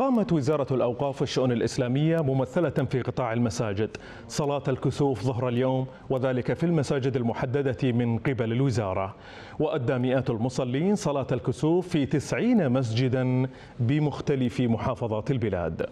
أقامت وزارة الأوقاف والشؤون الإسلامية ممثلة في قطاع المساجد صلاة الكسوف ظهر اليوم وذلك في المساجد المحددة من قبل الوزارة وأدى مئات المصلين صلاة الكسوف في تسعين مسجدا بمختلف محافظات البلاد